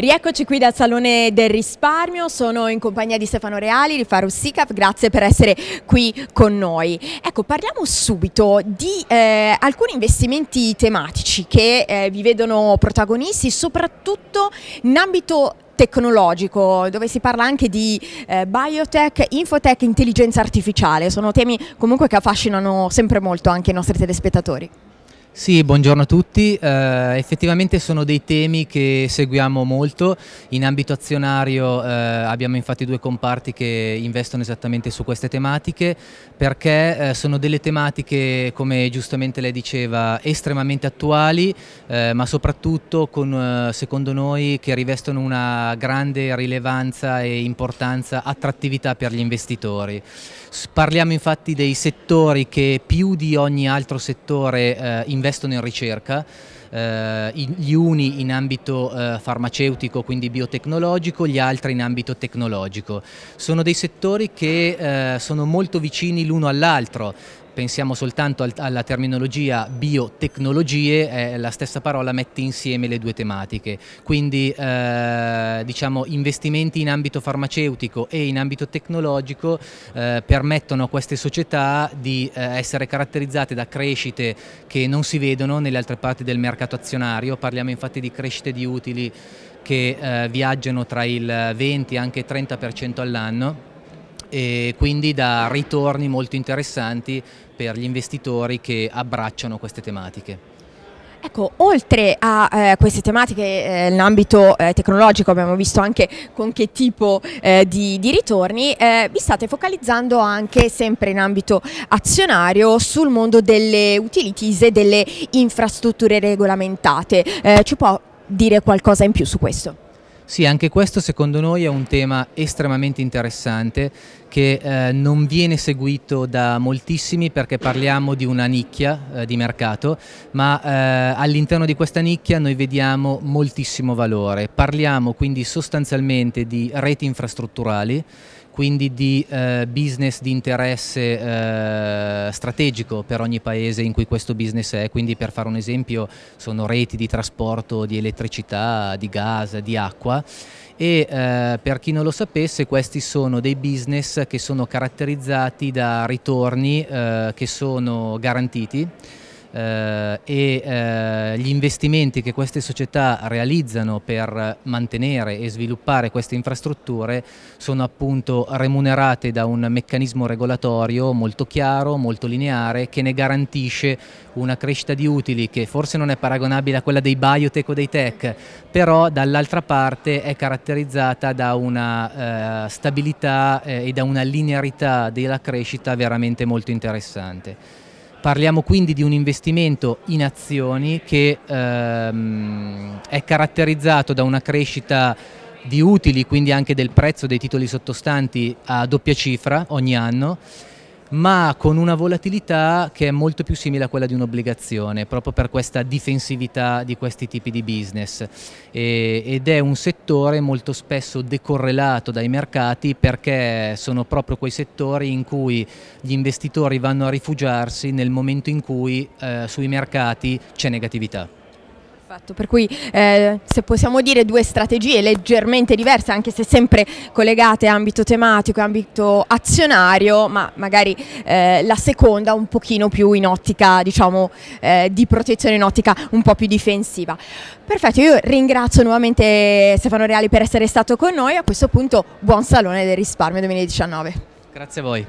Rieccoci qui dal Salone del Risparmio, sono in compagnia di Stefano Reali di Farus Sicap, grazie per essere qui con noi. Ecco, parliamo subito di eh, alcuni investimenti tematici che eh, vi vedono protagonisti, soprattutto in ambito tecnologico, dove si parla anche di eh, biotech, infotech, intelligenza artificiale, sono temi comunque che affascinano sempre molto anche i nostri telespettatori. Sì, buongiorno a tutti. Eh, effettivamente sono dei temi che seguiamo molto. In ambito azionario eh, abbiamo infatti due comparti che investono esattamente su queste tematiche perché eh, sono delle tematiche, come giustamente lei diceva, estremamente attuali eh, ma soprattutto con, eh, secondo noi che rivestono una grande rilevanza e importanza, attrattività per gli investitori. Parliamo infatti dei settori che più di ogni altro settore eh, investono investono in ricerca, eh, gli uni in ambito eh, farmaceutico, quindi biotecnologico, gli altri in ambito tecnologico. Sono dei settori che eh, sono molto vicini l'uno all'altro, pensiamo soltanto al, alla terminologia biotecnologie, eh, la stessa parola mette insieme le due tematiche, quindi eh, diciamo, investimenti in ambito farmaceutico e in ambito tecnologico eh, permettono a queste società di eh, essere caratterizzate da crescite che non si vedono nelle altre parti del mercato azionario, parliamo infatti di crescite di utili che eh, viaggiano tra il 20 e anche il 30% all'anno e quindi da ritorni molto interessanti per gli investitori che abbracciano queste tematiche. Ecco, oltre a eh, queste tematiche eh, ambito eh, tecnologico, abbiamo visto anche con che tipo eh, di, di, ritorni, eh, vi state focalizzando anche sempre in ambito azionario sul mondo delle utilities e delle infrastrutture regolamentate. Eh, ci può dire qualcosa in più su questo? Sì, anche questo secondo noi è un tema estremamente interessante che eh, non viene seguito da moltissimi perché parliamo di una nicchia eh, di mercato, ma eh, all'interno di questa nicchia noi vediamo moltissimo valore. Parliamo quindi sostanzialmente di reti infrastrutturali, quindi di eh, business di interesse eh, strategico per ogni paese in cui questo business è, quindi per fare un esempio sono reti di trasporto di elettricità, di gas, di acqua e eh, per chi non lo sapesse questi sono dei business che sono caratterizzati da ritorni eh, che sono garantiti eh, e eh, gli investimenti che queste società realizzano per mantenere e sviluppare queste infrastrutture sono appunto remunerate da un meccanismo regolatorio molto chiaro, molto lineare che ne garantisce una crescita di utili che forse non è paragonabile a quella dei biotech o dei tech, però dall'altra parte è caratterizzata da una eh, stabilità eh, e da una linearità della crescita veramente molto interessante. Parliamo quindi di un investimento in azioni che ehm, è caratterizzato da una crescita di utili, quindi anche del prezzo dei titoli sottostanti a doppia cifra ogni anno ma con una volatilità che è molto più simile a quella di un'obbligazione, proprio per questa difensività di questi tipi di business. E, ed è un settore molto spesso decorrelato dai mercati perché sono proprio quei settori in cui gli investitori vanno a rifugiarsi nel momento in cui eh, sui mercati c'è negatività. Perfetto, per cui eh, se possiamo dire due strategie leggermente diverse, anche se sempre collegate a ambito tematico e ambito azionario, ma magari eh, la seconda un pochino più in ottica, diciamo, eh, di protezione in ottica un po' più difensiva. Perfetto, io ringrazio nuovamente Stefano Reali per essere stato con noi, a questo punto buon Salone del Risparmio 2019. Grazie a voi.